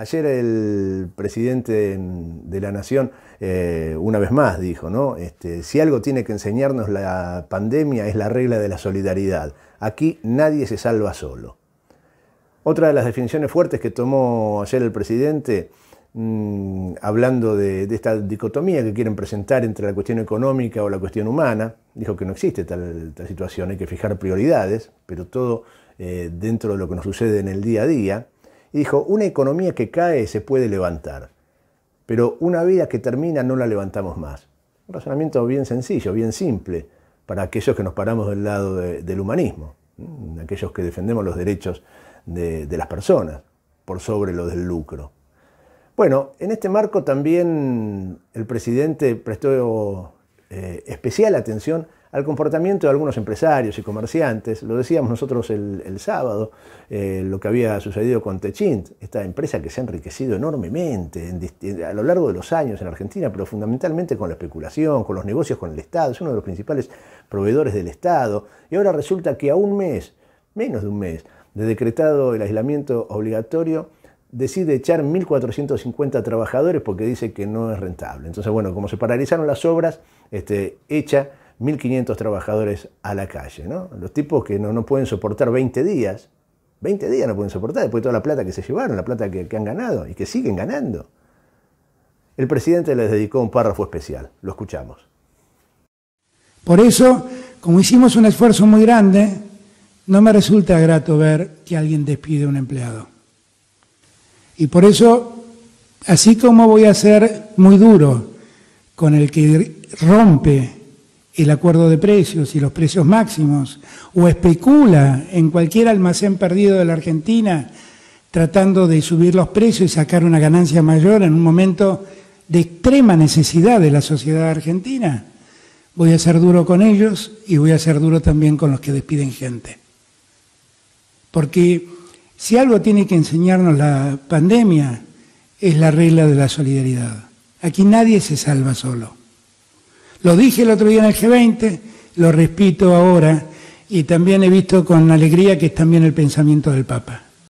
Ayer el presidente de la Nación, eh, una vez más, dijo, ¿no? Este, si algo tiene que enseñarnos la pandemia es la regla de la solidaridad. Aquí nadie se salva solo. Otra de las definiciones fuertes que tomó ayer el presidente, mm, hablando de, esta dicotomía que quieren presentar entre la cuestión económica o la cuestión humana, dijo que no existe tal, situación, hay que fijar prioridades, pero todo eh, dentro de lo que nos sucede en el día a día y dijo, una economía que cae se puede levantar, pero una vida que termina no la levantamos más. Un razonamiento bien sencillo, bien simple, para aquellos que nos paramos del lado del humanismo, aquellos que defendemos los derechos de, de las personas por sobre lo del lucro. Bueno, en este marco también el presidente prestó eh, especial atención al comportamiento de algunos empresarios y comerciantes. Lo decíamos nosotros el, sábado, eh, lo que había sucedido con Techint, esta empresa que se ha enriquecido enormemente a lo largo de los años en Argentina, pero fundamentalmente con la especulación, con los negocios con el Estado, es uno de los principales proveedores del Estado. Y ahora resulta que a un mes, menos de un mes, de decretado el aislamiento obligatorio, decide echar 1.450 trabajadores porque dice que no es rentable. Entonces, bueno, como se paralizaron las obras, este, echa 1.500 trabajadores a la calle. ¿no? Los tipos que no, no, pueden soportar 20 días, 20 días no pueden soportar después de toda la plata que se llevaron, la plata que, que han ganado y que siguen ganando. El presidente les dedicó un párrafo especial, lo escuchamos. Por eso, como hicimos un esfuerzo muy grande, no me resulta grato ver que alguien despide a un empleado. Y por eso, así como voy a ser muy duro con el que rompe el acuerdo de precios y los precios máximos, o especula en cualquier almacén perdido de la Argentina, tratando de subir los precios y sacar una ganancia mayor en un momento de extrema necesidad de la sociedad argentina. Voy a ser duro con ellos y voy a ser duro también con los que despiden gente. Porque si algo tiene que enseñarnos la pandemia es la regla de la solidaridad. Aquí nadie se salva solo. Lo dije el otro día en el G20, lo repito ahora y también he visto con alegría que es también el pensamiento del Papa.